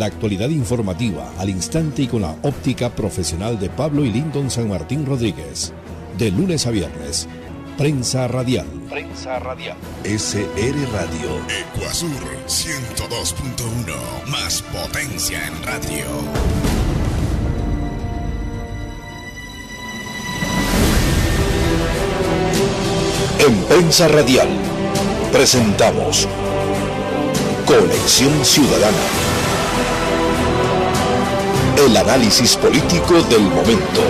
La actualidad informativa al instante y con la óptica profesional de Pablo y Lindon San Martín Rodríguez. De lunes a viernes. Prensa Radial. Prensa Radial. SR Radio. Ecuasur 102.1. Más potencia en radio. En Prensa Radial presentamos Conexión Ciudadana el análisis político del momento.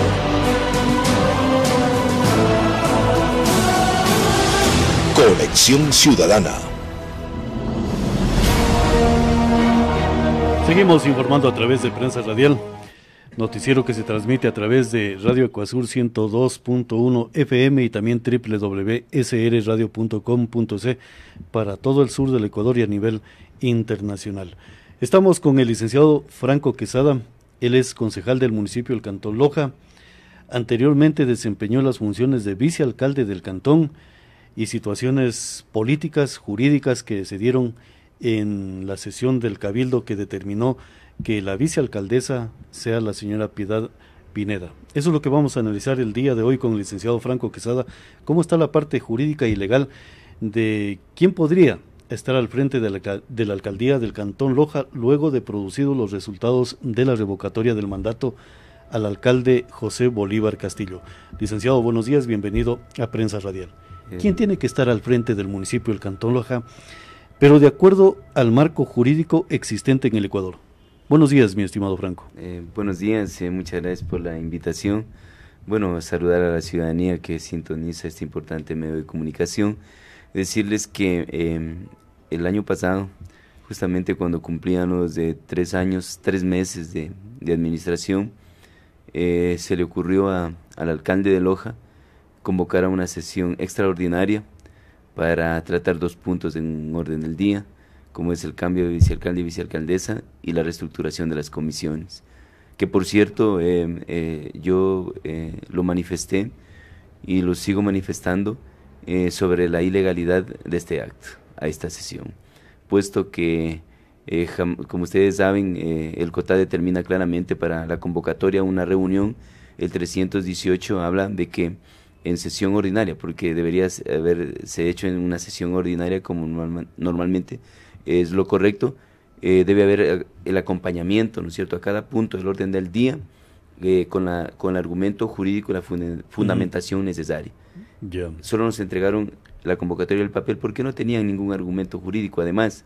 Conexión Ciudadana. Seguimos informando a través de prensa radial, noticiero que se transmite a través de Radio Ecuasur 102.1 FM y también www.srradio.com.c para todo el sur del Ecuador y a nivel internacional. Estamos con el licenciado Franco Quesada, él es concejal del municipio del Cantón Loja. Anteriormente desempeñó las funciones de vicealcalde del cantón y situaciones políticas, jurídicas que se dieron en la sesión del cabildo que determinó que la vicealcaldesa sea la señora Piedad Pineda. Eso es lo que vamos a analizar el día de hoy con el licenciado Franco Quesada. ¿Cómo está la parte jurídica y legal de quién podría estar al frente de la, de la, alcaldía del Cantón Loja luego de producido los resultados de la revocatoria del mandato al alcalde José Bolívar Castillo. Licenciado, buenos días, bienvenido a Prensa Radial. Eh. ¿Quién tiene que estar al frente del municipio del Cantón Loja, pero de acuerdo al marco jurídico existente en el Ecuador? Buenos días, mi estimado Franco. Eh, buenos días, eh, muchas gracias por la invitación. Bueno, saludar a la ciudadanía que sintoniza este importante medio de comunicación decirles que em, el año pasado, justamente cuando cumplían los de tres años, tres meses de, administración, eh, se le ocurrió al alcalde de Loja convocar a una sesión extraordinaria para tratar dos puntos en orden del día, como es el cambio de vicealcalde y vicealcaldesa y la reestructuración de las comisiones. Que por cierto, eh, eh, yo lo manifesté y lo sigo manifestando sobre la ilegalidad de este acto a esta sesión, puesto que, eh, como ustedes saben, eh, el COTA determina claramente para la convocatoria una reunión, el 318 habla de que en sesión ordinaria, porque debería haberse hecho en una sesión ordinaria como normalmente es lo correcto, eh, debe haber el acompañamiento, ¿no es cierto?, a cada punto del orden del día con, la, con el argumento jurídico, la fundamentación necesaria. Solo nos entregaron la convocatoria del papel porque no tenían ningún argumento jurídico. Además,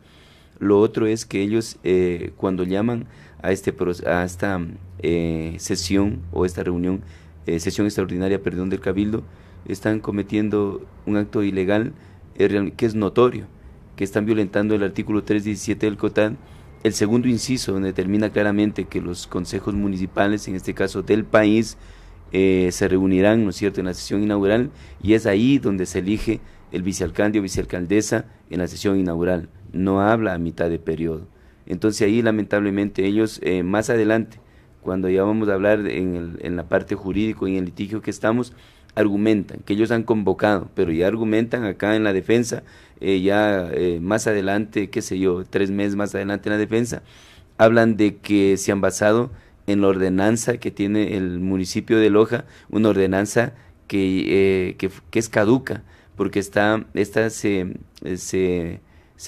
lo otro es que ellos eh, cuando llaman a, este, a esta eh, sesión o esta reunión, eh, sesión extraordinaria, perdón, del Cabildo, están cometiendo un acto ilegal que es notorio, que están violentando el artículo 317 del cotan el segundo inciso, donde determina claramente que los consejos municipales, en este caso del país, eh, se reunirán, ¿no es cierto?, en la sesión inaugural y es ahí donde se elige el vicealcalde o vicealcaldesa en la sesión inaugural. No habla a mitad de periodo. Entonces ahí lamentablemente ellos eh, más adelante, cuando ya vamos a hablar en, la parte jurídico y en el litigio que estamos, argumentan que ellos han convocado, pero ya argumentan acá en la defensa, eh, ya más adelante, qué sé yo, tres meses más adelante en la defensa, hablan de que se han basado en la ordenanza que tiene el municipio de Loja, una ordenanza que, eh, es caduca, porque está, esta se, se,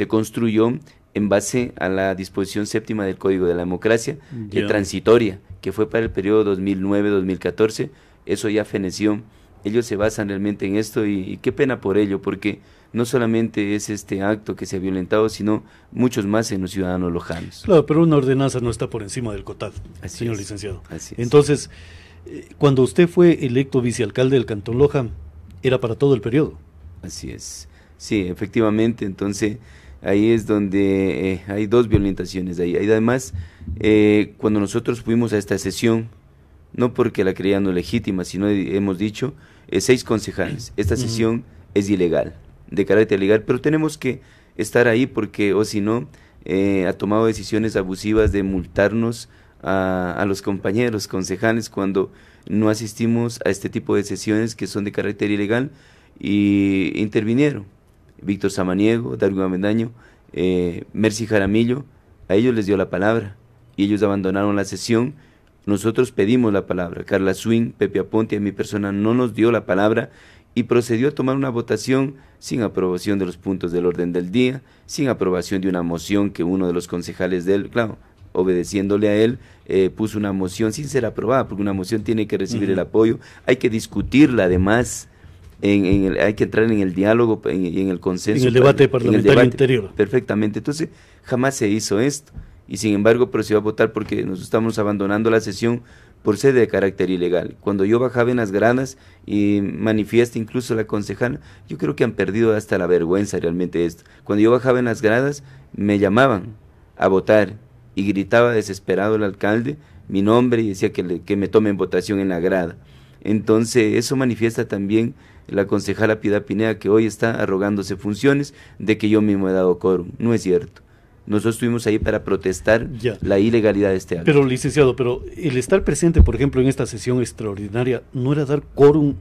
construyó en base a la disposición séptima del Código de la Democracia, que transitoria, que fue para el periodo 2009-2014, eso ya feneció. Ellos se basan realmente en esto y qué pena por ello, porque no solamente es este acto que se ha violentado, sino muchos más en los ciudadanos lojanos. Claro, pero una ordenanza no está por encima del cotado, señor licenciado. Entonces, eh, cuando usted fue electo vicealcalde del Cantón Loja, era para todo el periodo. Así es. Sí, efectivamente, entonces ahí es donde eh, hay dos violentaciones ahí. Y además, eh, cuando nosotros fuimos a esta sesión, no porque la no legítima, sino hemos dicho, seis concejales, esta sesión es ilegal de carácter legal, pero tenemos que estar ahí porque o si no, eh, ha tomado decisiones abusivas de multarnos a, los compañeros concejales cuando no asistimos a este tipo de sesiones que son de carácter ilegal y intervinieron Víctor Samaniego, Darwin Amendaño, eh, Mercy Jaramillo, a ellos les dio la palabra y ellos abandonaron la sesión. Nosotros pedimos la palabra. Carla Swing, Pepe Aponte, a mi persona no nos dio la palabra y procedió a tomar una votación sin aprobación de los puntos del orden del día, sin aprobación de una moción que uno de los concejales de él, claro, obedeciéndole a él, eh, puso una moción sin ser aprobada, porque una moción tiene que recibir el apoyo, hay que discutirla además. En, hay que entrar en el diálogo y en, el consenso. En el debate parlamentario interior. Perfectamente. Entonces, jamás se hizo esto. Y sin embargo, procedió a votar porque nos estamos abandonando la sesión por sede de carácter ilegal. Cuando yo bajaba en las gradas y manifiesta incluso la concejala, yo creo que han perdido hasta la vergüenza realmente esto. Cuando yo bajaba en las gradas, me llamaban a votar y gritaba desesperado el alcalde mi nombre y decía que, que me tomen votación en la grada. Entonces, eso manifiesta también la concejala Piedad Pineda que hoy está arrogándose funciones de que yo mismo he dado coro. No es cierto. Nosotros estuvimos ahí para protestar la ilegalidad de este acto. Pero, licenciado, pero el estar presente, por ejemplo, en esta sesión extraordinaria, ¿no era dar quórum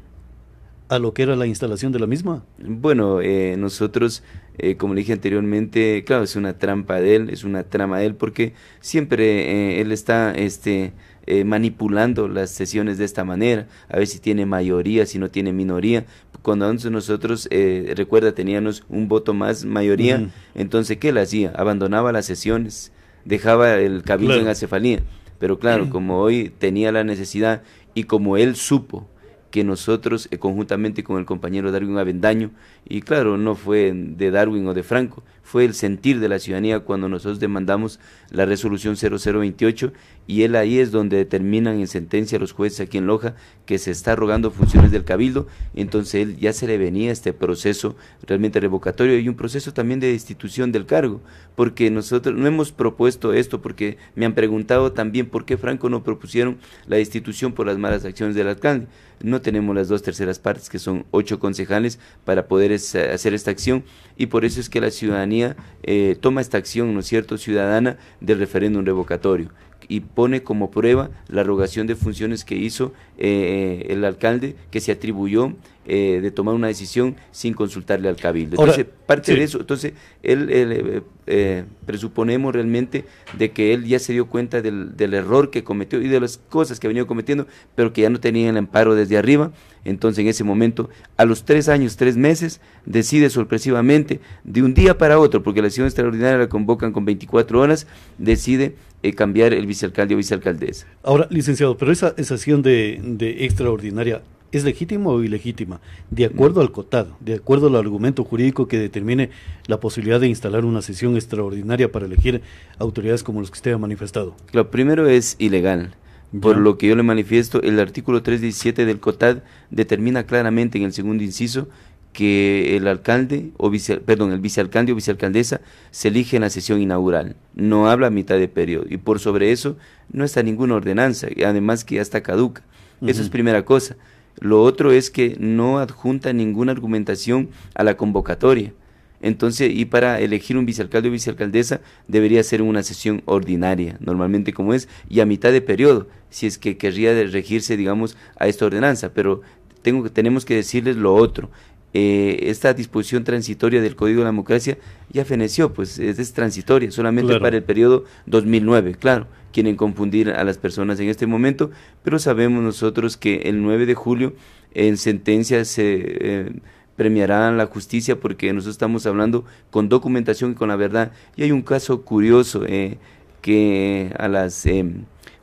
a lo que era la instalación de la misma? Bueno, eh, nosotros, eh, como le dije anteriormente, claro, es una trampa de él, es una trama de él, porque siempre eh, él está este, eh, manipulando las sesiones de esta manera, a ver si tiene mayoría, si no tiene minoría. Cuando nosotros, eh, recuerda, teníamos un voto más mayoría, entonces, ¿qué él hacía? Abandonaba las sesiones, dejaba el cabildo en acefalía. Pero claro, como hoy tenía la necesidad y como él supo que nosotros eh, conjuntamente con el compañero Darwin Avendaño, y claro, no fue de Darwin o de Franco, fue el sentir de la ciudadanía cuando nosotros demandamos la resolución 0028 y él ahí es donde determinan en sentencia los jueces aquí en Loja que se está rogando funciones del cabildo, entonces él ya se le venía este proceso realmente revocatorio y un proceso también de destitución del cargo, porque nosotros no hemos propuesto esto porque me han preguntado también por qué Franco no propusieron la destitución por las malas acciones del alcalde. No tenemos las dos terceras partes que son ocho concejales para poder eh, hacer esta acción y por eso es que la ciudadanía eh, toma esta acción, ¿no cierto?, ciudadana del referéndum revocatorio y pone como prueba la rogación de funciones que hizo eh, el alcalde que se atribuyó eh, de tomar una decisión sin consultarle al cabildo. entonces, parte de eso, entonces, él, eh, eh, presuponemos realmente de que él ya se dio cuenta del, error que cometió y de las cosas que ha venido cometiendo, pero que ya no tenía el amparo desde arriba. Entonces, en ese momento, a los tres años, tres meses, decide sorpresivamente, de un día para otro, porque la sesión extraordinaria la convocan con 24 horas, decide cambiar el vicealcalde o vicealcaldesa. Ahora, licenciado, pero esa, esa sesión de extraordinaria es legítima o ilegítima, de acuerdo al COTAD, de acuerdo al argumento jurídico que determine la posibilidad de instalar una sesión extraordinaria para elegir autoridades como los que usted ha manifestado. Lo primero es ilegal. Por lo que yo le manifiesto, el artículo 317 del COTAD determina claramente en el segundo inciso que el alcalde o perdón, el vicealcalde o vicealcaldesa se elige en la sesión inaugural, no habla a mitad de periodo y por sobre eso no está ninguna ordenanza, además que ya está caduca. Eso es primera cosa. Lo otro es que no adjunta ninguna argumentación a la convocatoria. Entonces, y para elegir un vicealcalde o vicealcaldesa debería ser una sesión ordinaria, normalmente como es, y a mitad de periodo, si es que querría regirse, digamos, a esta ordenanza. Pero tengo, tenemos que decirles lo otro. Eh, esta disposición transitoria del Código de la Democracia ya feneció, pues es, transitoria, solamente para el periodo 2009, claro quieren confundir a las personas en este momento, pero sabemos nosotros que el 9 de julio en sentencia se eh, premiará la justicia porque nosotros estamos hablando con documentación y con la verdad. Y hay un caso curioso eh, que a las... Eh,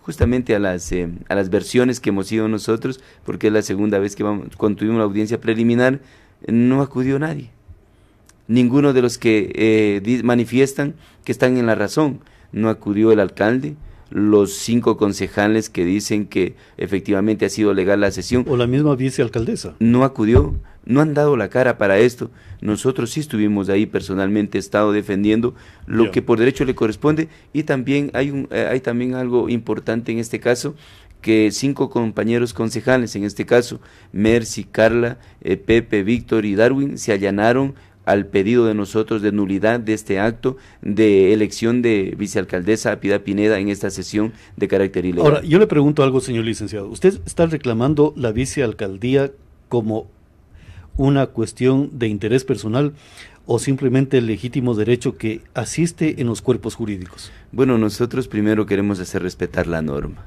justamente a las, a las versiones que hemos ido nosotros, porque es la segunda vez que vamos, cuando tuvimos la audiencia preliminar, no acudió nadie. Ninguno de los que manifiestan que están en la razón. No acudió el alcalde, los cinco concejales que dicen que efectivamente ha sido legal la sesión. O la misma vicealcaldesa. No acudió, no han dado la cara para esto. Nosotros sí estuvimos ahí personalmente, estado defendiendo lo que por derecho le corresponde y también hay, un, eh, hay también algo importante en este caso que cinco compañeros concejales, en este caso Mercy, Carla, eh, Pepe, Víctor y Darwin, se allanaron al pedido de nosotros de nulidad de este acto de elección de vicealcaldesa Piedad Pineda en esta sesión de carácter ilegal. Ahora, yo le pregunto algo, señor licenciado. Usted está reclamando la vicealcaldía como una cuestión de interés personal o simplemente el legítimo derecho que asiste en los cuerpos jurídicos. Bueno, nosotros primero queremos hacer respetar la norma.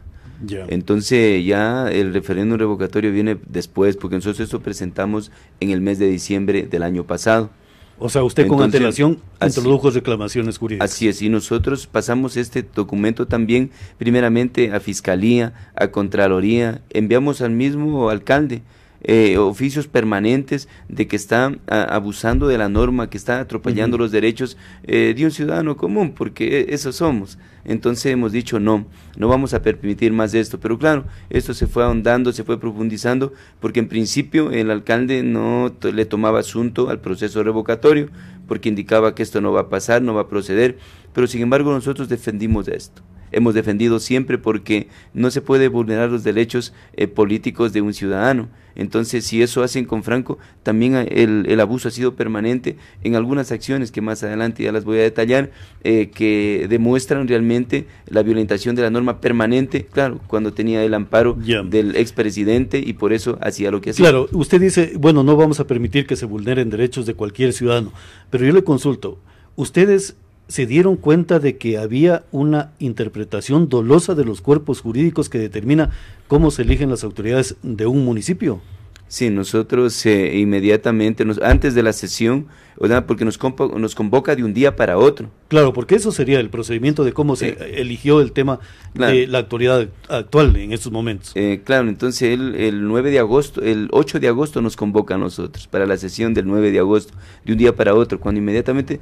Entonces ya el referéndum revocatorio viene después, porque nosotros esto presentamos en el mes de diciembre del año pasado. O sea, usted con antelación introdujo reclamaciones jurídicas. Así es, y nosotros pasamos este documento también primeramente a Fiscalía, a Contraloría, enviamos al mismo alcalde eh, oficios permanentes de que están abusando de la norma, que está atropellando los derechos eh, de un ciudadano común, porque e, eso somos. Entonces hemos dicho no, no vamos a permitir más de esto. Pero claro, esto se fue ahondando, se fue profundizando, porque en principio el alcalde no le tomaba asunto al proceso revocatorio, porque indicaba que esto no va a pasar, no va a proceder. Pero sin embargo nosotros defendimos esto hemos defendido siempre porque no se puede vulnerar los derechos eh, políticos de un ciudadano. Entonces, si eso hacen con Franco, también eh, el, abuso ha sido permanente en algunas acciones que más adelante ya las voy a detallar, eh, que demuestran realmente la violentación de la norma permanente, claro, cuando tenía el amparo del expresidente y por eso hacía lo que hacía. Claro, usted dice, bueno, no vamos a permitir que se vulneren derechos de cualquier ciudadano, pero yo le consulto, ustedes se dieron cuenta de que había una interpretación dolosa de los cuerpos jurídicos que determina cómo se eligen las autoridades de un municipio. Sí, nosotros eh, inmediatamente, antes de la sesión, porque nos, nos convoca de un día para otro. Claro, porque eso sería el procedimiento de cómo se eligió el tema de la actualidad actual en estos momentos. Eh, claro, entonces el, el 9 de agosto, el 8 de agosto nos convoca a nosotros para la sesión del 9 de agosto, de un día para otro, cuando inmediatamente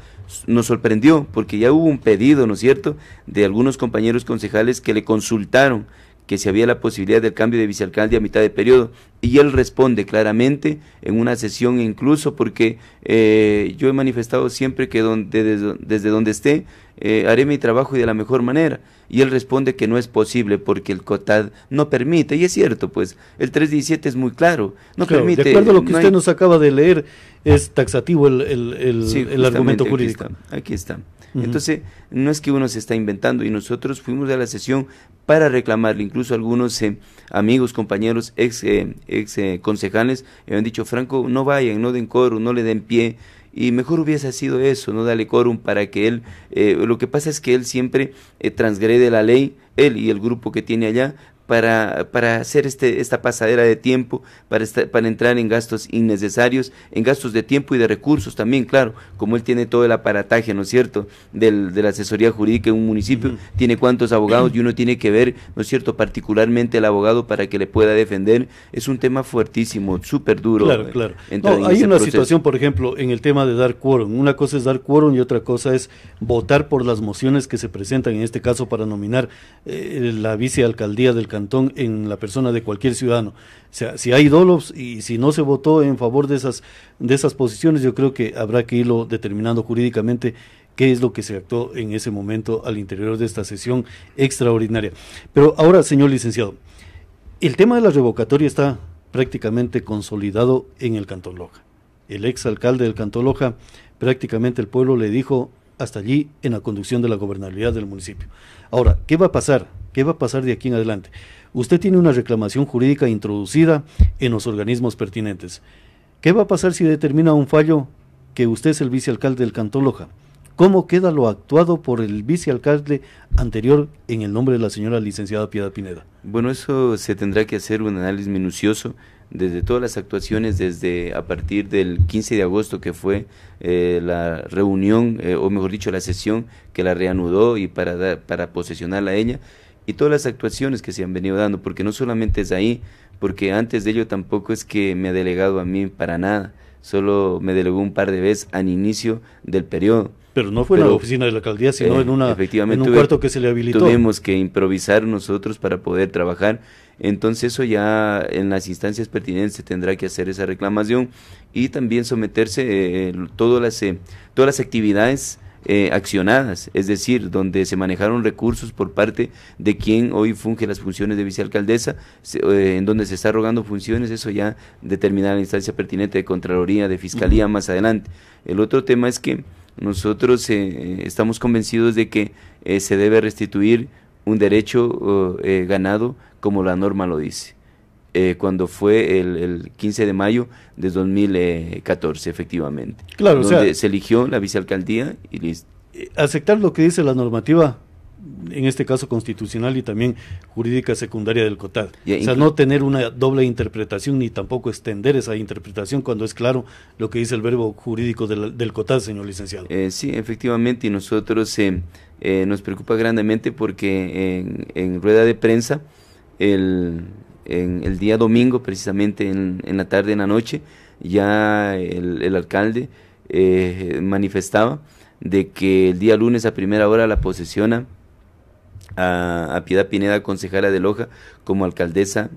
nos sorprendió, porque ya hubo un pedido, ¿no es cierto?, de algunos compañeros concejales que le consultaron que si había la posibilidad del cambio de vicealcalde a mitad de periodo. Y él responde claramente en una sesión incluso porque eh, yo he manifestado siempre que donde, desde, donde esté eh, haré mi trabajo y de la mejor manera. Y él responde que no es posible porque el COTAD no permite. Y es cierto, pues el 317 es muy claro. No permite. De acuerdo a lo que usted nos acaba de leer, es taxativo el, argumento jurídico. Aquí está. Entonces, no es que uno se está inventando y nosotros fuimos a la sesión para reclamarle. Incluso algunos se amigos, compañeros, ex, eh, ex eh, concejales, me han dicho, Franco, no vayan, no den coro, no le den pie. Y mejor hubiese sido eso, no darle quórum para que él, eh, lo que pasa es que él siempre transgrede la ley, él y el grupo que tiene allá, para, para hacer este, esta pasadera de tiempo, para, para entrar en gastos innecesarios, en gastos de tiempo y de recursos también, claro, como él tiene todo el aparataje, ¿no es cierto?, Del, de la asesoría jurídica en un municipio, tiene cuántos abogados y uno tiene que ver, ¿no es cierto?, particularmente el abogado para que le pueda defender. Es un tema fuertísimo, súper duro. Claro, eh, claro. hay una situación, por ejemplo, en el tema de dar quórum. Una cosa es dar quórum y otra cosa es votar por las mociones que se presentan, en este caso para nominar eh, la vicealcaldía del cantón en la persona de cualquier ciudadano. O sea, si hay dolos y si no se votó en favor de esas, de esas posiciones, yo creo que habrá que irlo determinando jurídicamente qué es lo que se actuó en ese momento al interior de esta sesión extraordinaria. Pero ahora, señor licenciado, el tema de la revocatoria está prácticamente consolidado en el Cantón Loja. El ex alcalde del Cantón Loja, prácticamente el pueblo le dijo hasta allí en la conducción de la gobernabilidad del municipio. Ahora, ¿qué va a pasar ¿Qué va a pasar de aquí en adelante? Usted tiene una reclamación jurídica introducida en los organismos pertinentes. ¿Qué va a pasar si determina un fallo que usted es el vicealcalde del Cantón Loja? ¿Cómo queda lo actuado por el vicealcalde anterior en el nombre de la señora licenciada Piedad Pineda? Bueno, eso se tendrá que hacer un análisis minucioso desde todas las actuaciones, desde a partir del 15 de agosto que fue eh, la reunión, eh, o mejor dicho, la sesión que la reanudó y para, para posesionarla a ella y todas las actuaciones que se han venido dando, porque no solamente es ahí, porque antes de ello tampoco es que me ha delegado a mí para nada, solo me delegó un par de veces al inicio del periodo. Pero no fue en la oficina de la alcaldía, sino eh, en, una, en un cuarto que se le habilitó. Tuvimos que improvisar nosotros para poder trabajar. Entonces eso ya en las instancias pertinentes tendrá que hacer esa reclamación y también someterse eh, a las, eh, todas las actividades eh, accionadas, es decir, donde se manejaron recursos por parte de quien hoy funge las funciones de vicealcaldesa, eh, en donde se está rogando funciones, eso ya determinará la instancia pertinente de Contraloría, de Fiscalía más adelante. El otro tema es que nosotros eh, estamos convencidos de que se debe restituir un derecho ganado como la norma lo dice. Eh, cuando fue el, el, 15 de mayo de 2014, eh, efectivamente. Claro, donde se eligió la vicealcaldía y listo. Eh, aceptar lo que dice la normativa, en este caso constitucional y también jurídica secundaria del COTAD. o sea, no tener una doble interpretación ni tampoco extender esa interpretación cuando es claro lo que dice el verbo jurídico del, del COTAD, señor licenciado. sí, efectivamente, y nosotros nos preocupa grandemente porque en rueda de prensa el en el día domingo, precisamente en, la tarde, en la noche, ya el, alcalde eh, manifestaba de que el día lunes a primera hora la posesiona a, a Piedad Pineda, concejala de Loja, como alcaldesa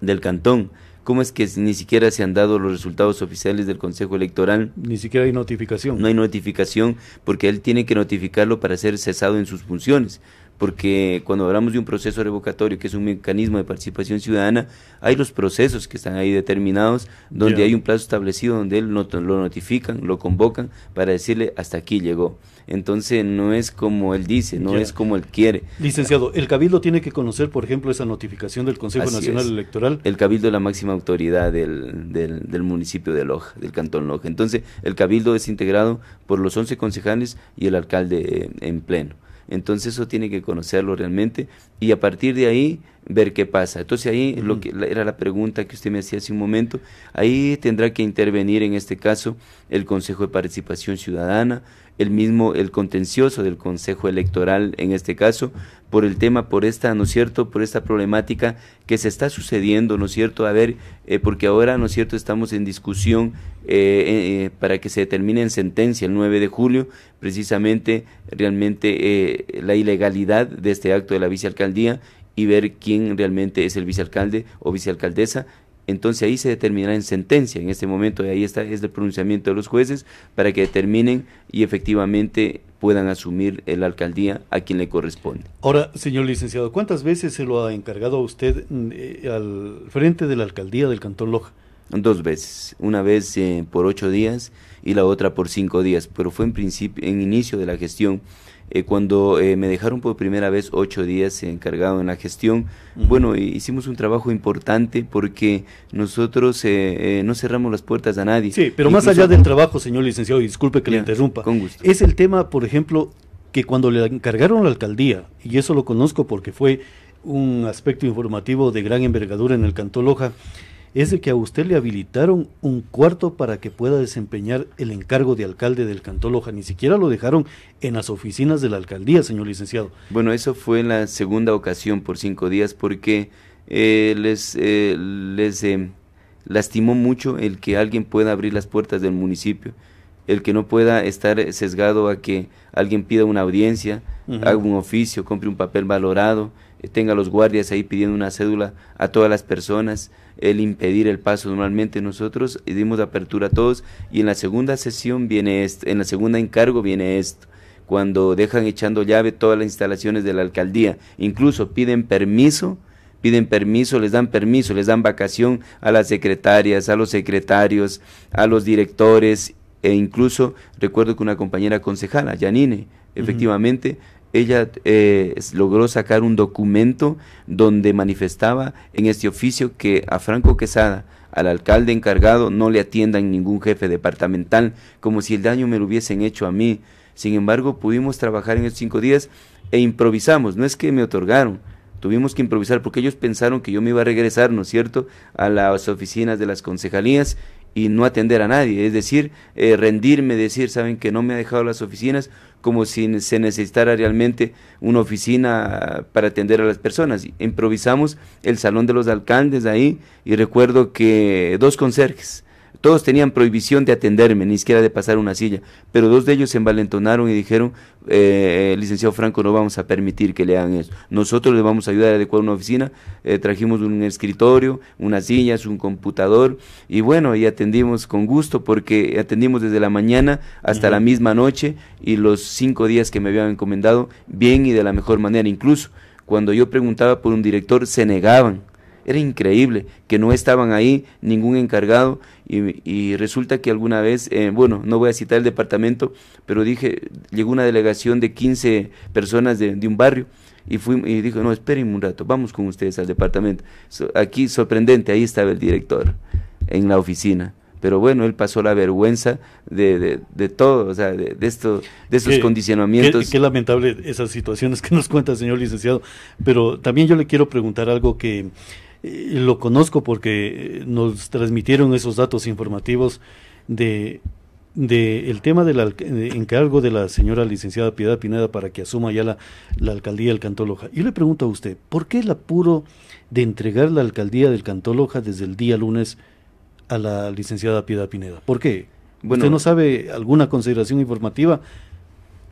del cantón. ¿Cómo es que ni siquiera se han dado los resultados oficiales del Consejo Electoral? Ni siquiera hay notificación. No hay notificación porque él tiene que notificarlo para ser cesado en sus funciones porque cuando hablamos de un proceso revocatorio, que es un mecanismo de participación ciudadana, hay los procesos que están ahí determinados, donde hay un plazo establecido, donde él lo notifican, lo convocan para decirle hasta aquí llegó. Entonces no es como él dice, no es como él quiere. Licenciado, el Cabildo tiene que conocer, por ejemplo, esa notificación del Consejo Nacional Electoral. El Cabildo es la máxima autoridad del, del, del municipio de Loja, del Cantón Loja. Entonces el Cabildo es integrado por los 11 concejales y el alcalde eh, en pleno. Entonces eso tiene que conocerlo realmente y a partir de ahí ver qué pasa. Entonces ahí lo que era la pregunta que usted me hacía hace un momento, ahí tendrá que intervenir en este caso el Consejo de Participación Ciudadana, el mismo el contencioso del Consejo Electoral en este caso por el tema, por esta, ¿no es cierto?, por esta problemática que se está sucediendo, ¿no es cierto?, a ver, eh, porque ahora, ¿no es cierto?, estamos en discusión eh, eh, para que se determine en sentencia el 9 de julio, precisamente, realmente, la ilegalidad de este acto de la vicealcaldía y ver quién realmente es el vicealcalde o vicealcaldesa entonces ahí se determinará en sentencia, en este momento, y ahí está, es el pronunciamiento de los jueces para que determinen y efectivamente puedan asumir la alcaldía a quien le corresponde. Ahora, señor licenciado, ¿cuántas veces se lo ha encargado a usted mm, eh, al frente de la alcaldía del Cantón Loja? Dos veces, una vez eh, por ocho días y la otra por cinco días, pero fue en principio, en inicio de la gestión eh, cuando eh, me dejaron por primera vez ocho días encargado en la gestión, bueno, hicimos un trabajo importante porque nosotros eh, no cerramos las puertas a nadie. Sí, pero más allá del trabajo, señor licenciado, disculpe que le interrumpa, es el tema, por ejemplo, que cuando le encargaron a la alcaldía, y eso lo conozco porque fue un aspecto informativo de gran envergadura en el Cantón Loja, es de que a usted le habilitaron un cuarto para que pueda desempeñar el encargo de alcalde del Cantón Loja. Ni siquiera lo dejaron en las oficinas de la alcaldía, señor licenciado. Bueno, eso fue en la segunda ocasión por cinco días porque eh, les, eh, les eh, lastimó mucho el que alguien pueda abrir las puertas del municipio el que no pueda estar sesgado a que alguien pida una audiencia, haga un oficio, compre un papel valorado, eh, tenga los guardias ahí pidiendo una cédula a todas las personas, el impedir el paso. Normalmente nosotros eh, dimos apertura a todos y en la segunda sesión viene esto, en la segunda encargo viene esto cuando dejan echando llave todas las instalaciones de la alcaldía, incluso piden permiso piden permiso, les dan permiso, les dan vacación a las secretarias, a los secretarios, a los directores e incluso recuerdo que una compañera concejala, Janine, efectivamente, ella eh, logró sacar un documento donde manifestaba en este oficio que a Franco Quesada, al alcalde encargado, no le atiendan ningún jefe departamental, como si el daño me lo hubiesen hecho a mí. Sin embargo, pudimos trabajar en esos cinco días e improvisamos, no es que me otorgaron, tuvimos que improvisar porque ellos pensaron que yo me iba a regresar, ¿no es cierto?, a las oficinas de las concejalías y no atender a nadie, es decir, eh, rendirme, decir, saben que no me ha dejado las oficinas, como si se necesitara realmente una oficina para atender a las personas. Improvisamos el salón de los alcaldes ahí y recuerdo que dos conserjes todos tenían prohibición de atenderme, ni siquiera de pasar una silla, pero dos de ellos se envalentonaron y dijeron, eh, licenciado Franco, no vamos a permitir que le hagan eso. Nosotros le vamos a ayudar a adecuar una oficina, eh, trajimos un escritorio, unas sillas, un computador, y bueno, y atendimos con gusto porque atendimos desde la mañana hasta la misma noche y los cinco días que me habían encomendado bien y de la mejor manera. Incluso cuando yo preguntaba por un director, se negaban era increíble que no estaban ahí ningún encargado y, resulta que alguna vez, eh, bueno, no voy a citar el departamento, pero dije, llegó una delegación de 15 personas de, un barrio y, fui, y dijo, no, espérenme un rato, vamos con ustedes al departamento. aquí, sorprendente, ahí estaba el director en la oficina pero bueno, él pasó la vergüenza de, todo, o sea, de, estos de esos condicionamientos. Qué, qué, lamentable esas situaciones que nos cuenta, señor licenciado, pero también yo le quiero preguntar algo que lo conozco porque eh, nos transmitieron esos datos informativos de, de el tema del encargo de la señora licenciada Piedad Pineda para que asuma ya la, la alcaldía del cantóloja Yo le pregunto a usted, ¿por qué el apuro de entregar la alcaldía del Cantoloja desde el día lunes a la licenciada Piedad Pineda? ¿Por qué? ¿Usted no sabe alguna consideración informativa?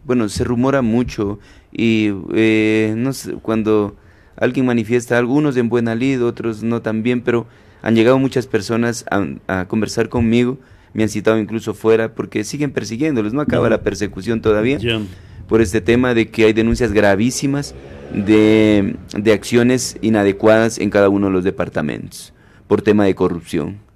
Bueno, se rumora mucho y eh, no sé, cuando alguien manifiesta algunos en buena lid, otros no tan bien, pero han llegado muchas personas a, conversar conmigo, me han citado incluso fuera porque siguen persiguiéndolos, no acaba la persecución todavía por este tema de que hay denuncias gravísimas de, de acciones inadecuadas en cada uno de los departamentos por tema de corrupción.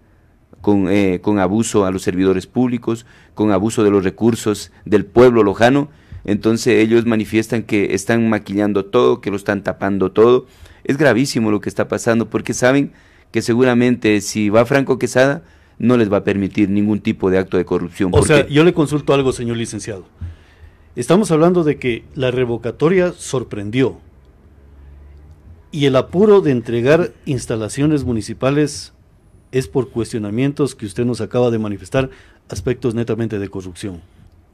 Con, eh, con, abuso a los servidores públicos, con abuso de los recursos del pueblo lojano entonces ellos manifiestan que están maquillando todo, que lo están tapando todo. Es gravísimo lo que está pasando porque saben que seguramente si va Franco Quesada no les va a permitir ningún tipo de acto de corrupción. O sea, yo le consulto algo, señor licenciado. Estamos hablando de que la revocatoria sorprendió y el apuro de entregar instalaciones municipales es por cuestionamientos que usted nos acaba de manifestar, aspectos netamente de corrupción.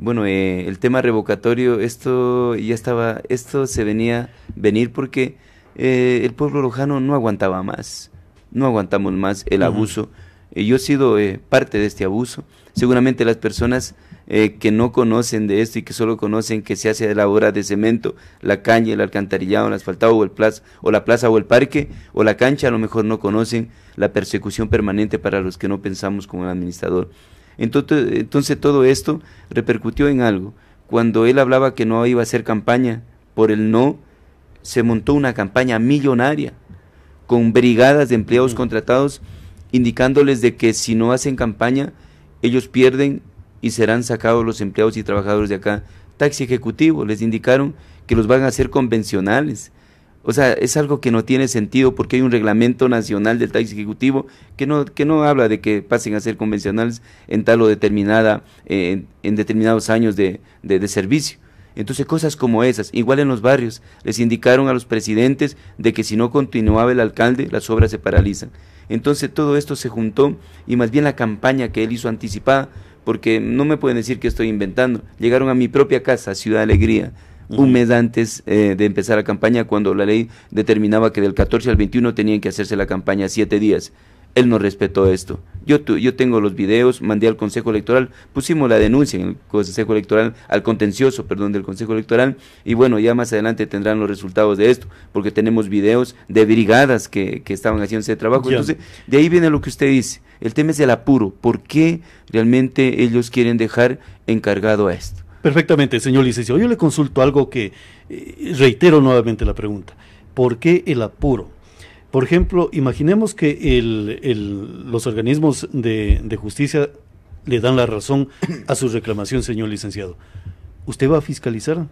Bueno, eh, el tema revocatorio, esto ya estaba, esto se venía a venir porque eh, el pueblo lojano no aguantaba más, no aguantamos más el abuso. y eh, yo he sido parte de este abuso. Seguramente las personas que no conocen de esto y que solo conocen que se hace la obra de cemento, la caña, el alcantarillado, el asfaltado o, el o la plaza o el parque o la cancha, a lo mejor no conocen la persecución permanente para los que no pensamos como el administrador. Entonces, entonces todo esto repercutió en algo. Cuando él hablaba que no iba a hacer campaña por el no, se montó una campaña millonaria con brigadas de empleados mm. contratados indicándoles de que si no hacen campaña, ellos pierden y serán sacados los empleados y trabajadores de acá. Taxi ejecutivo, les indicaron que los van a hacer convencionales, o sea, es algo que no tiene sentido porque hay un reglamento nacional del Tax ejecutivo que no, habla de que pasen a ser convencionales en tal o determinada, en, determinados años de, de servicio. Entonces, cosas como esas, igual en los barrios, les indicaron a los presidentes de que si no continuaba el alcalde, las obras se paralizan. Entonces, todo esto se juntó y más bien la campaña que él hizo anticipada, porque no me pueden decir que estoy inventando, llegaron a mi propia casa, Ciudad Alegría, un mes antes eh, de empezar la campaña, cuando la ley determinaba que del 14 al 21 tenían que hacerse la campaña siete días. Él no respetó esto. Yo, yo tengo los videos, mandé al Consejo Electoral, pusimos la denuncia en el Consejo Electoral, al contencioso, perdón, del Consejo Electoral, y bueno, ya más adelante tendrán los resultados de esto, porque tenemos videos de brigadas que, estaban haciendo ese trabajo. Entonces, de ahí viene lo que usted dice. El tema es el apuro. ¿Por qué realmente ellos quieren dejar encargado a esto? Perfectamente, señor licenciado. Yo le consulto algo que eh, reitero nuevamente la pregunta. ¿Por qué el apuro? Por ejemplo, imaginemos que el, los organismos de, justicia le dan la razón a su reclamación, señor licenciado. ¿Usted va a fiscalizar?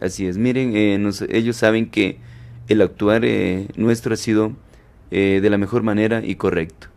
Así es, miren, eh, ellos saben que el actuar eh, nuestro ha sido de la mejor manera y correcto.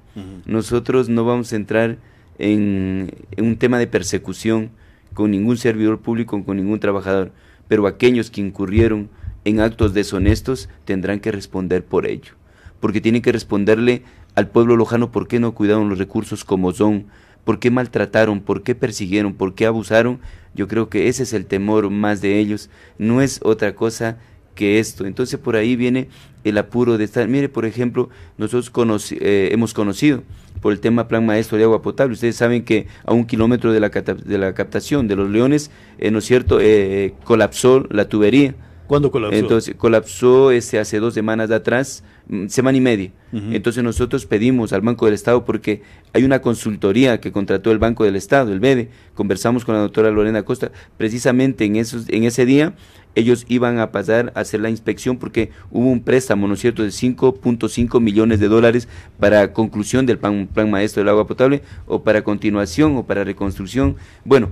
Nosotros no vamos a entrar en un tema de persecución, con ningún servidor público, con ningún trabajador, pero aquellos que incurrieron en actos deshonestos tendrán que responder por ello, porque tienen que responderle al pueblo lojano por qué no cuidaron los recursos como son, por qué maltrataron, por qué persiguieron, por qué abusaron. Yo creo que ese es el temor más de ellos, no es otra cosa que esto. Entonces por ahí viene el apuro de estar. Mire, por ejemplo, nosotros eh, hemos conocido por el tema Plan Maestro de Agua Potable. Ustedes saben que a un kilómetro de la, captación de los leones, eh, ¿no es cierto?, eh, eh, colapsó la tubería. ¿Cuándo colapsó? Entonces, colapsó hace dos semanas de atrás, mm, semana y media. Entonces nosotros pedimos al Banco del Estado, porque hay una consultoría que contrató el Banco del Estado, el BEDE, conversamos con la doctora Lorena Costa, precisamente en, en ese día ellos iban a pasar a hacer la inspección porque hubo un préstamo, ¿no es cierto?, de 5.5 millones de dólares para conclusión del plan, maestro del agua potable o para continuación o para reconstrucción. Bueno,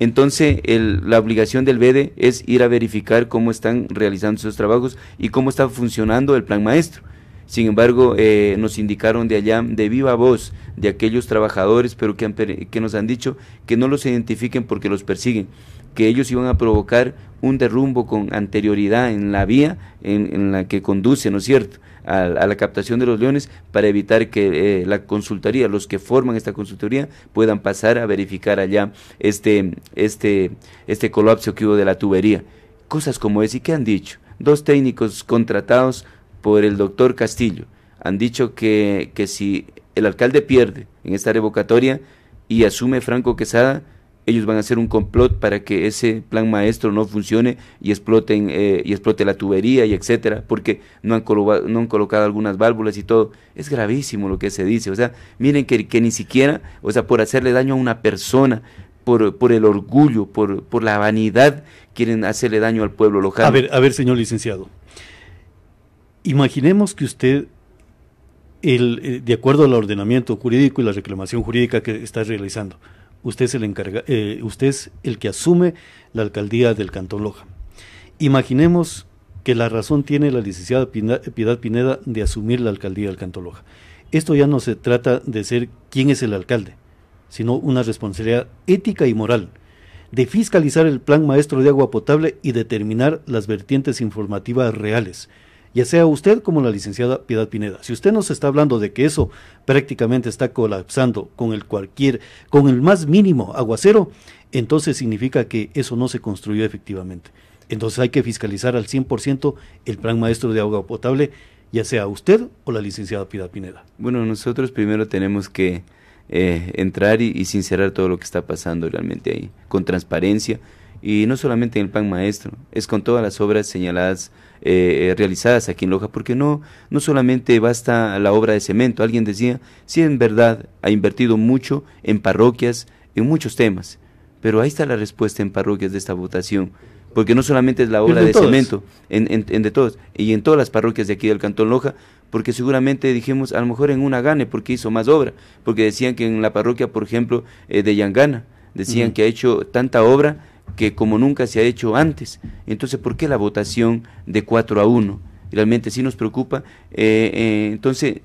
entonces, la obligación del BEDE es ir a verificar cómo están realizando esos trabajos y cómo está funcionando el plan maestro. Sin embargo, eh, nos indicaron de allá de viva voz de aquellos trabajadores, pero que, que nos han dicho que no los identifiquen porque los persiguen, que ellos iban a provocar un derrumbo con anterioridad en la vía en, la que conduce, ¿no es cierto?, a, la captación de los leones para evitar que eh, la consultoría, los que forman esta consultoría, puedan pasar a verificar allá este, este, este colapso que hubo de la tubería. Cosas como es, ¿y qué han dicho? Dos técnicos contratados por el doctor Castillo. Han dicho que, que si el alcalde pierde en esta revocatoria y asume Franco Quesada, ellos van a hacer un complot para que ese plan maestro no funcione y exploten eh, y explote la tubería y etcétera porque no han, colocado, no han colocado algunas válvulas y todo es gravísimo lo que se dice o sea miren que, que ni siquiera o sea por hacerle daño a una persona por, por el orgullo por, por la vanidad quieren hacerle daño al pueblo local a ver a ver señor licenciado Imaginemos que usted, el, eh, de acuerdo al ordenamiento jurídico y la reclamación jurídica que está realizando, usted es el, encarga, eh, usted es el que asume la alcaldía del Cantón Loja. Imaginemos que la razón tiene la licenciada Piedad Pineda de asumir la alcaldía del Cantón Loja. Esto ya no se trata de ser quién es el alcalde, sino una responsabilidad ética y moral de fiscalizar el plan maestro de agua potable y determinar las vertientes informativas reales ya sea usted como la licenciada Piedad Pineda. Si usted nos está hablando de que eso prácticamente está colapsando con el cualquier, con el más mínimo aguacero, entonces significa que eso no se construyó efectivamente. Entonces hay que fiscalizar al 100% el plan maestro de agua potable, ya sea usted o la licenciada Piedad Pineda. Bueno, nosotros primero tenemos que eh, entrar y, y, sincerar todo lo que está pasando realmente ahí, con transparencia, y no solamente en el plan maestro, es con todas las obras señaladas eh, eh, realizadas aquí en Loja, porque no, no solamente basta la obra de cemento, alguien decía, si en verdad ha invertido mucho en parroquias, en muchos temas, pero ahí está la respuesta en parroquias de esta votación porque no solamente es la obra de, cemento, en, de todos, y en todas las parroquias de aquí del Cantón Loja, porque seguramente dijimos, a lo mejor en una gane, porque hizo más obra, porque decían que en la parroquia, por ejemplo, eh, de Yangana, decían que ha hecho tanta obra que como nunca se ha hecho antes. Entonces, ¿por qué la votación de 4 a 1? Realmente sí nos preocupa. Eh, eh, entonces,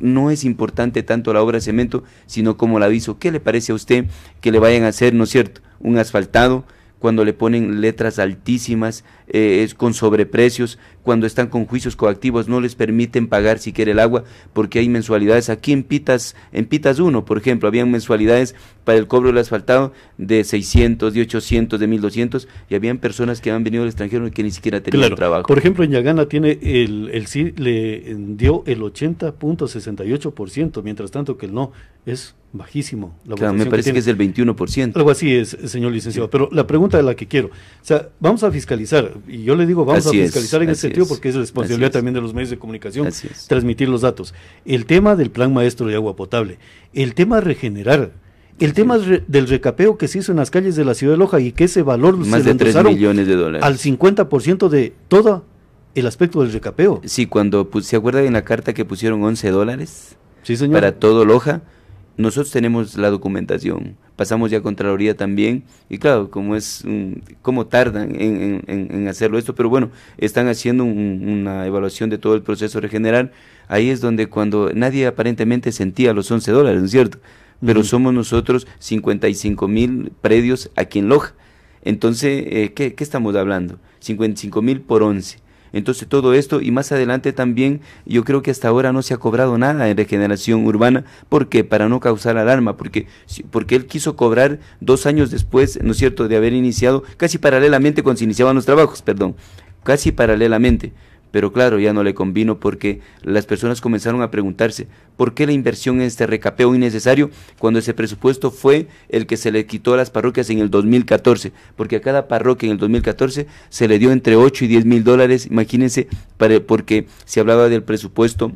no es importante tanto la obra de cemento, sino como el aviso. ¿Qué le parece a usted que le vayan a hacer, no es cierto, un asfaltado? cuando le ponen letras altísimas, eh, es con sobreprecios, cuando están con juicios coactivos, no les permiten pagar siquiera el agua, porque hay mensualidades. Aquí en Pitas, en Pitas 1, por ejemplo, habían mensualidades para el cobro del asfaltado de 600, de 800, de 1200, y habían personas que han venido al extranjero y que ni siquiera tenían trabajo. Por ejemplo, en Yagana tiene el, el sí le dio el 80.68%, mientras tanto que el no es bajísimo. La claro, me parece que, es el 21%. Algo así es, señor licenciado. Pero la pregunta de la que quiero. O sea, vamos a fiscalizar. Y yo le digo, vamos a fiscalizar en ese sentido porque es responsabilidad también de los medios de comunicación transmitir los datos. El tema del plan maestro de agua potable, el tema regenerar, el tema del recapeo que se hizo en las calles de la ciudad de Loja y que ese valor Más de 3 millones de dólares. al 50% de todo el aspecto del recapeo. Sí, cuando pues, se acuerda en la carta que pusieron 11 dólares sí, para todo Loja, nosotros tenemos la documentación, pasamos ya a Contraloría también, y claro, como es, como tardan en, hacerlo esto, pero bueno, están haciendo una evaluación de todo el proceso regeneral, ahí es donde cuando nadie aparentemente sentía los 11 dólares, ¿no es cierto? Pero somos nosotros 55 mil predios aquí en Loja. Entonces, eh, ¿qué, ¿qué, estamos hablando? 55 mil por 11 entonces todo esto y más adelante también yo creo que hasta ahora no se ha cobrado nada en regeneración urbana. porque Para no causar alarma, porque, porque él quiso cobrar dos años después, ¿no es cierto?, de haber iniciado, casi paralelamente cuando se iniciaban los trabajos, perdón, casi paralelamente. Pero claro, ya no le convino porque las personas comenzaron a preguntarse por qué la inversión en este recapeo innecesario cuando ese presupuesto fue el que se le quitó a las parroquias en el 2014. Porque a cada parroquia en el 2014 se le dio entre 8 y 10 mil dólares, imagínense, porque se hablaba del presupuesto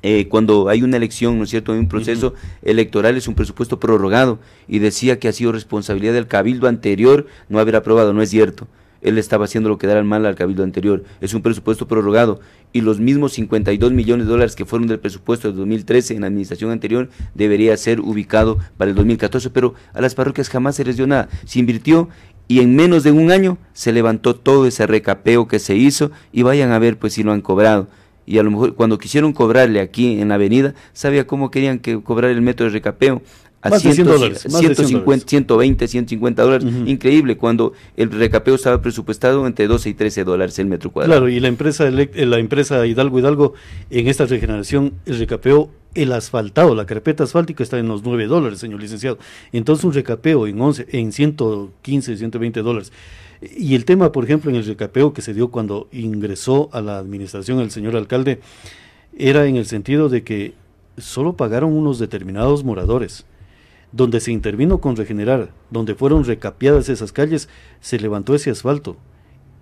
eh, cuando hay una elección, ¿no es cierto?, hay un proceso electoral, es un presupuesto prorrogado y decía que ha sido responsabilidad del cabildo anterior no haber aprobado, no es cierto él estaba haciendo lo que el mal al cabildo anterior. Es un presupuesto prorrogado y los mismos 52 millones de dólares que fueron del presupuesto de 2013 en la administración anterior debería ser ubicado para el 2014, pero a las parroquias jamás se les dio nada. Se invirtió y en menos de un año se levantó todo ese recapeo que se hizo y vayan a ver pues si lo han cobrado y a lo mejor cuando quisieron cobrarle aquí en la avenida, sabía cómo querían que cobrar el metro de recapeo a 100, dólares, 120, 150 dólares. Increíble, cuando el recapeo estaba presupuestado entre 12 y 13 dólares el metro cuadrado. Claro, y la empresa, eh, la empresa Hidalgo Hidalgo, en esta regeneración, el recapeo, el asfaltado, la carpeta asfáltica está en los 9 dólares, señor licenciado. Entonces, un recapeo en, 11, en 115, 120 dólares. Y el tema, por ejemplo, en el recapeo que se dio cuando ingresó a la administración el señor alcalde, era en el sentido de que solo pagaron unos determinados moradores donde se intervino con regenerar, donde fueron recapeadas esas calles, se levantó ese asfalto.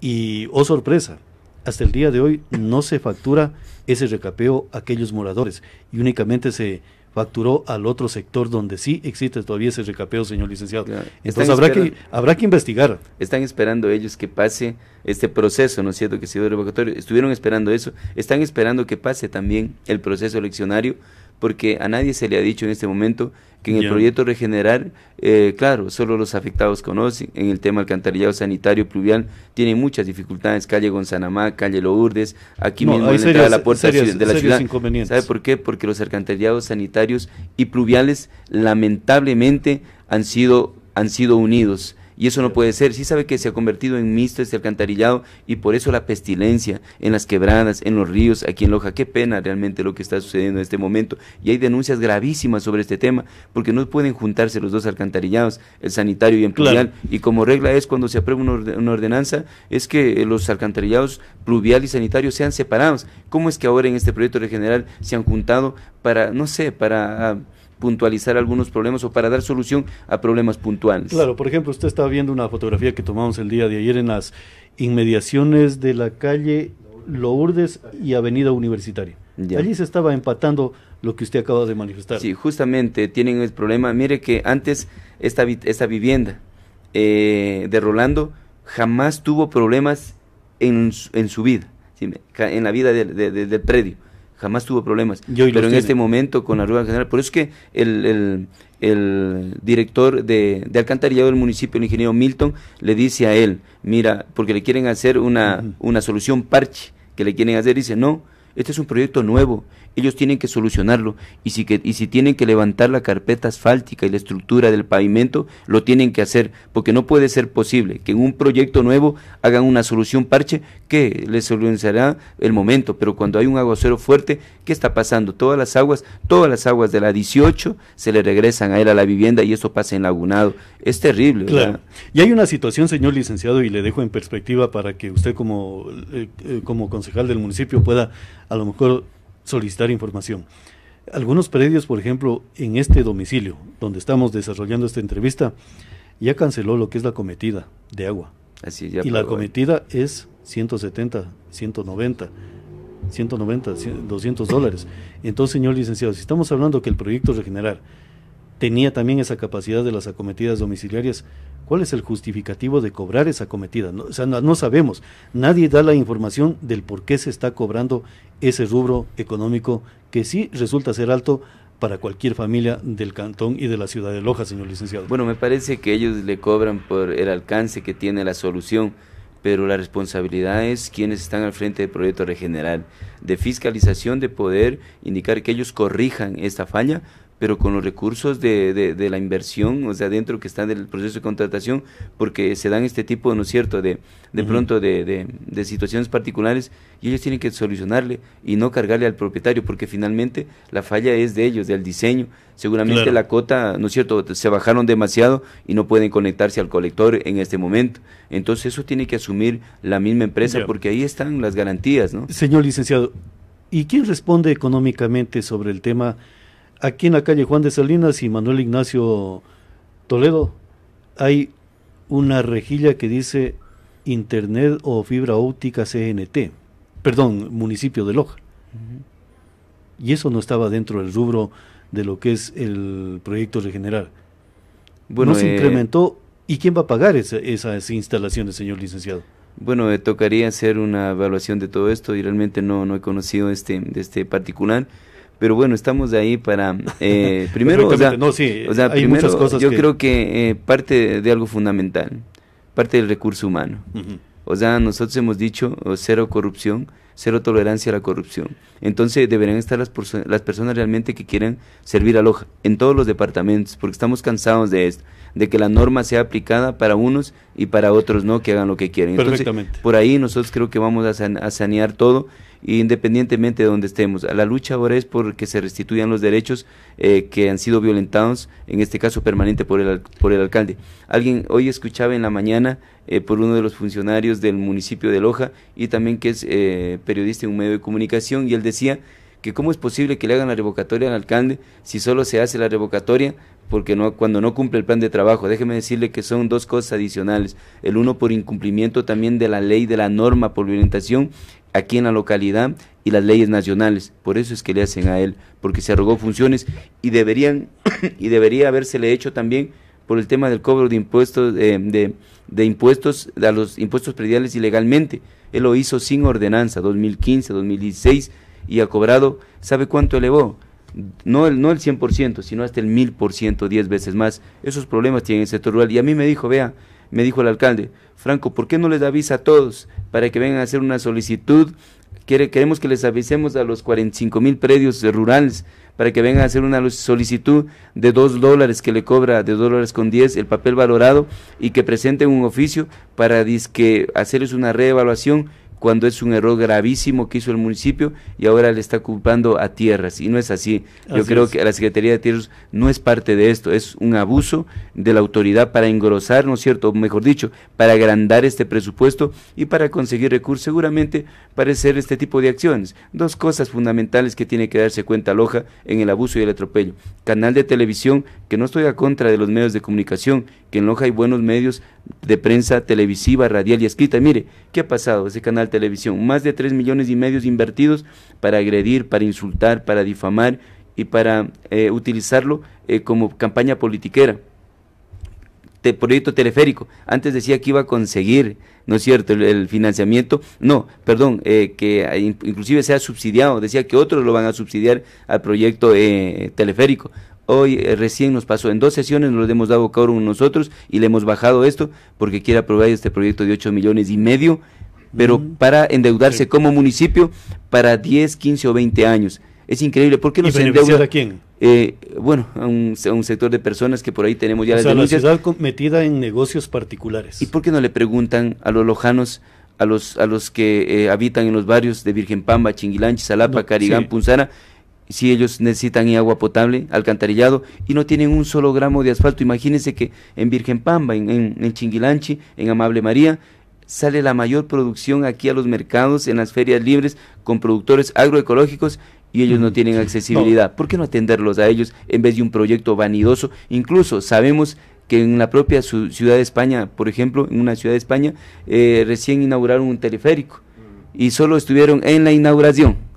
Y, oh sorpresa, hasta el día de hoy no se factura ese recapeo a aquellos moradores y únicamente se facturó al otro sector donde sí existe todavía ese recapeo, señor licenciado. Entonces habrá que, investigar. Están esperando ellos que pase este proceso, ¿no es cierto?, que ha el revocatorio. Estuvieron esperando eso. Están esperando que pase también el proceso eleccionario porque a nadie se le ha dicho en este momento que en el proyecto Regenerar, eh, claro, solo los afectados conocen. En el tema alcantarillado sanitario pluvial, tiene muchas dificultades. Calle Gonzanamá, calle Lourdes, aquí mismo en la entrada de la puerta de la ciudad. ¿Sabe por qué? Porque los alcantarillados sanitarios y pluviales, lamentablemente, han sido, han sido unidos y eso no puede ser. Sí sabe que se ha convertido en mixto este alcantarillado y por eso la pestilencia en las quebradas, en los ríos, aquí en Loja. Qué pena realmente lo que está sucediendo en este momento. Y hay denuncias gravísimas sobre este tema porque no pueden juntarse los dos alcantarillados, el sanitario y el pluvial. Y como regla es cuando se aprueba una ordenanza, es que eh, los alcantarillados pluvial y sanitario sean separados. ¿Cómo es que ahora en este proyecto de general se han juntado para, no sé, para... Ah, puntualizar algunos problemas o para dar solución a problemas puntuales. Claro, por ejemplo, usted estaba viendo una fotografía que tomamos el día de ayer en las inmediaciones de la calle Lourdes y Avenida Universitaria. Allí se estaba empatando lo que usted acaba de manifestar. Sí, justamente tienen el problema. Mire que antes esta, esta vivienda eh, de Rolando jamás tuvo problemas en, en su vida, en la vida del, del predio jamás tuvo problemas. Pero en este momento con la rueda general, por eso es que el, director de, alcantarillado del municipio, el ingeniero Milton, le dice a él, mira, porque le quieren hacer una, una solución parche que le quieren hacer, dice, no, este es un proyecto nuevo ellos tienen que solucionarlo y si, que, y si tienen que levantar la carpeta asfáltica y la estructura del pavimento, lo tienen que hacer, porque no puede ser posible que en un proyecto nuevo hagan una solución parche que les solucionará el momento, pero cuando hay un aguacero fuerte, ¿qué está pasando? Todas las aguas, todas las aguas de la 18 se le regresan a él a la vivienda y eso pasa en Lagunado. Es terrible. Claro. Y hay una situación, señor licenciado, y le dejo en perspectiva para que usted como, eh, eh, como concejal del municipio pueda a lo mejor solicitar información. Algunos predios, por ejemplo, en este domicilio donde estamos desarrollando esta entrevista, ya canceló lo que es la cometida de agua. Así y la ¿eh? cometida es 170, 190, 190, 200 dólares. Entonces, señor licenciado, si estamos hablando que el proyecto Regenerar tenía también esa capacidad de las acometidas domiciliarias. ¿Cuál es el justificativo de cobrar esa acometida? No, o sea, no, sabemos. Nadie da la información del por qué se está cobrando ese rubro económico que sí resulta ser alto para cualquier familia del cantón y de la ciudad de Loja, señor licenciado. Bueno, me parece que ellos le cobran por el alcance que tiene la solución, pero la responsabilidad es quienes están al frente del proyecto regeneral, de fiscalización de poder indicar que ellos corrijan esta falla pero con los recursos de, la inversión, o sea, dentro que están del proceso de contratación, porque se dan este tipo, ¿no es cierto?, de, de pronto de, situaciones particulares y ellos tienen que solucionarle y no cargarle al propietario, porque finalmente la falla es de ellos, del diseño. Seguramente la cota, ¿no es cierto?, se bajaron demasiado y no pueden conectarse al colector en este momento. Entonces eso tiene que asumir la misma empresa, porque ahí están las garantías, ¿no? Señor licenciado, ¿y quién responde económicamente sobre el tema? aquí en la calle Juan de Salinas y Manuel Ignacio Toledo, hay una rejilla que dice Internet o fibra óptica CNT, perdón, municipio de Loja. Y eso no estaba dentro del rubro de lo que es el proyecto Regenerar. Bueno, no se eh, incrementó. ¿Y quién va a pagar esa, esas instalaciones, señor licenciado? Bueno, me eh, tocaría hacer una evaluación de todo esto y realmente no, no he conocido este, de este particular. Pero bueno, estamos ahí para... Eh, primero, o sea, cosas yo creo que eh, parte de algo fundamental, parte del recurso humano. O sea, nosotros hemos dicho cero corrupción, cero tolerancia a la corrupción. Entonces deberían estar las, las personas realmente que quieren servir a Loja en todos los departamentos, porque estamos cansados de esto de que la norma sea aplicada para unos y para otros no, que hagan lo que quieren. por ahí nosotros creo que vamos a, sanear todo independientemente de donde estemos. La lucha ahora es por que se restituyan los derechos eh, que han sido violentados, en este caso permanente por el, por el alcalde. Alguien hoy escuchaba en la mañana eh, por uno de los funcionarios del municipio de Loja y también que es eh, periodista en un medio de comunicación y él decía que cómo es posible que le hagan la revocatoria al alcalde si solo se hace la revocatoria porque no, cuando no cumple el plan de trabajo. Déjeme decirle que son dos cosas adicionales. El uno por incumplimiento también de la ley, de la norma por violentación aquí en la localidad y las leyes nacionales. Por eso es que le hacen a él, porque se arrogó funciones y deberían y debería habérsele hecho también por el tema del cobro de impuestos eh, de, de, impuestos a los impuestos prediales ilegalmente. Él lo hizo sin ordenanza 2015, 2016 y ha cobrado, ¿sabe cuánto elevó? no el, no el 100%, sino hasta el 1000%, 10 veces más. Esos problemas tienen el sector rural. Y a mí me dijo, vea, me dijo el alcalde, Franco, ¿por qué no les avisa a todos para que vengan a hacer una solicitud? queremos que les avisemos a los 45 mil predios rurales para que vengan a hacer una solicitud de 2 dólares que le cobra, de dólares con 10 el papel valorado y que presenten un oficio para hacerles una reevaluación cuando es un error gravísimo que hizo el municipio y ahora le está culpando a tierras y no es así. Yo creo que la Secretaría de Tierras no es parte de esto, es un abuso de la autoridad para engrosar, ¿no es cierto? mejor dicho, para agrandar este presupuesto y para conseguir recursos seguramente para hacer este tipo de acciones. Dos cosas fundamentales que tiene que darse cuenta Loja en el abuso y el atropello. Canal de televisión, que no estoy a contra de los medios de comunicación, que en Loja hay buenos medios de prensa televisiva, radial y escrita. Mire, ¿qué ha pasado ese canal televisión? Más de tres millones y medio invertidos para agredir, para insultar, para difamar y para eh, utilizarlo eh, como campaña politiquera. proyecto teleférico. Antes decía que iba a conseguir, ¿no es cierto?, el, financiamiento. No, perdón, eh, que inclusive sea subsidiado. Decía que otros lo van a subsidiar al proyecto teleférico. Hoy eh, recién nos pasó, en dos sesiones nos hemos dado uno nosotros y le hemos bajado esto porque quiere aprobar este proyecto de 8 millones y medio, pero para endeudarse como municipio para 10, 15 o 20 años. Es increíble. ¿Por qué no se a quién? Eh, bueno, a un, sector de personas que por ahí tenemos ya o sea, la ciudad metida en negocios particulares. ¿Y por qué no le preguntan a los lojanos a los, a los que eh, habitan en los barrios de Virgen Pamba, Chinguilanchi, Salapa, Carigán, Punzana, si ellos necesitan agua potable, alcantarillado, y no tienen un solo gramo de asfalto. Imagínense que en Virgen Pamba, en, Chinguilanchi, en Amable María, sale la mayor producción aquí a los mercados, en las ferias libres, con productores agroecológicos y ellos no mm. tienen accesibilidad. ¿Por qué no atenderlos a ellos en vez de un proyecto vanidoso? Incluso sabemos que en la propia ciudad de España, por ejemplo, en una ciudad de España, eh, recién inauguraron un teleférico mm. y solo estuvieron en la inauguración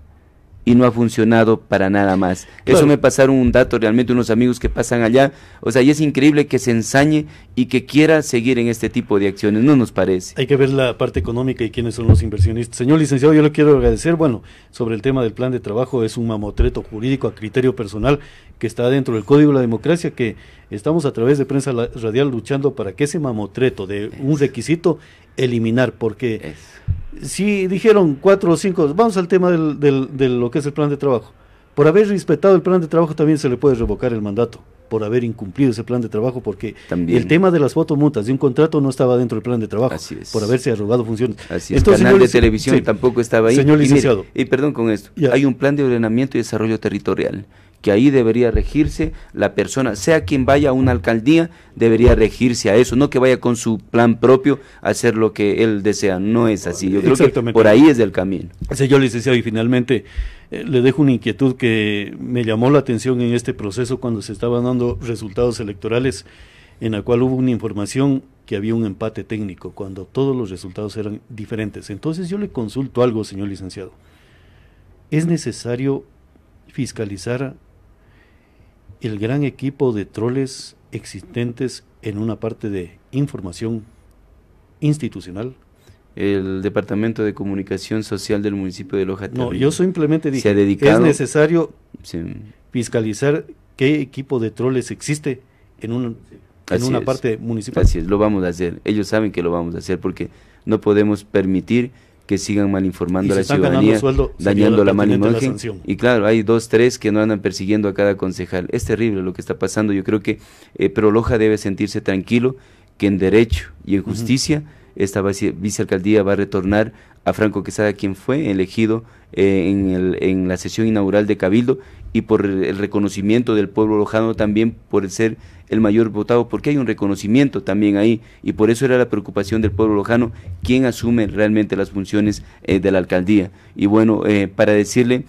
y no ha funcionado para nada más. Eso me pasaron un dato realmente unos amigos que pasan allá. O sea, y es increíble que se ensañe y que quiera seguir en este tipo de acciones. No nos parece. Hay que ver la parte económica y quiénes son los inversionistas. Señor licenciado, yo le quiero agradecer. Bueno, sobre el tema del plan de trabajo, es un mamotreto jurídico a criterio personal que está dentro del Código de la Democracia, que estamos a través de prensa radial luchando para que ese mamotreto de un requisito eliminar, porque si dijeron cuatro o cinco, vamos al tema del, de lo que es el plan de trabajo. Por haber respetado el plan de trabajo también se le puede revocar el mandato, por haber incumplido ese plan de trabajo, porque el tema de las fotomultas de un contrato no estaba dentro del plan de trabajo, por haberse arrogado funciones. Así canal de televisión tampoco estaba ahí. Señor licenciado. Y, perdón con esto, hay un plan de ordenamiento y desarrollo territorial que ahí debería regirse la persona, sea quien vaya a una alcaldía, debería regirse a eso, no que vaya con su plan propio a hacer lo que él desea, no es así, yo creo que por ahí es el camino. Señor licenciado, y finalmente eh, le dejo una inquietud que me llamó la atención en este proceso cuando se estaban dando resultados electorales, en la cual hubo una información que había un empate técnico, cuando todos los resultados eran diferentes. Entonces yo le consulto algo, señor licenciado. ¿Es necesario fiscalizar el gran equipo de troles existentes en una parte de información institucional? El Departamento de Comunicación Social del municipio de Loja. No, yo simplemente dije, es necesario fiscalizar qué equipo de troles existe en, un, en una parte municipal. Así es, lo vamos a hacer. Ellos saben que lo vamos a hacer porque no podemos permitir que sigan mal informando a la ciudadanía, dañando la, mala imagen. y claro, hay dos, tres que no andan persiguiendo a cada concejal. Es terrible lo que está pasando. Yo creo que eh, Proloja debe sentirse tranquilo que en derecho y en justicia esta vicealcaldía va a retornar a Franco Quesada, quien fue elegido eh, en, el, en, la sesión inaugural de Cabildo y por el reconocimiento del pueblo lojano también por ser el mayor votado, porque hay un reconocimiento también ahí y por eso era la preocupación del pueblo lojano, quien asume realmente las funciones eh, de la alcaldía. Y bueno, eh, para decirle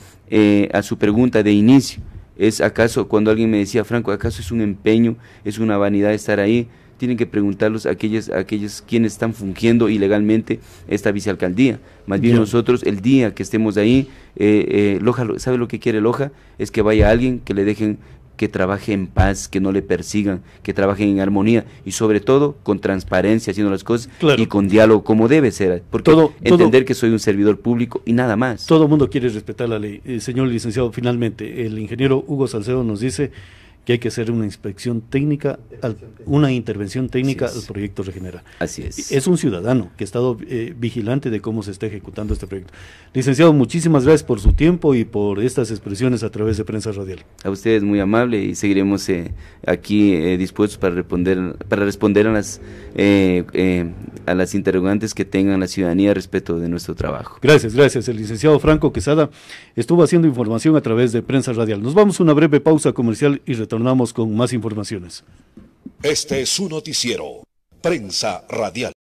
a su pregunta de inicio, ¿es acaso, cuando alguien me decía, Franco, acaso es un empeño, es una vanidad estar ahí? tienen que preguntarlos a aquellos, aquellos quienes están fungiendo ilegalmente esta vicealcaldía. Más bien nosotros, el día que estemos ahí, eh, eh Loja, ¿sabe lo que quiere Loja? Es que vaya alguien que le dejen que trabaje en paz, que no le persigan, que trabajen en armonía y sobre todo con transparencia haciendo las cosas y con diálogo como debe ser. Porque entender que soy un servidor público y nada más. Todo el mundo quiere respetar la ley. Eh, señor licenciado, finalmente, el ingeniero Hugo Salcedo nos dice que hay que hacer una inspección técnica, una intervención técnica al proyecto Regenera. Así es. Es un ciudadano que ha estado eh, vigilante de cómo se está ejecutando este proyecto. Licenciado, muchísimas gracias por su tiempo y por estas expresiones a través de prensa radial. A usted es muy amable y seguiremos eh, aquí eh, dispuestos para responder para responder a las a las interrogantes que tengan la ciudadanía respecto de nuestro trabajo. Gracias, gracias. El licenciado Franco Quesada estuvo haciendo información a través de prensa radial. Nos vamos a una breve pausa comercial y retroceder. Retornamos con más informaciones. Este es su noticiero, Prensa Radial.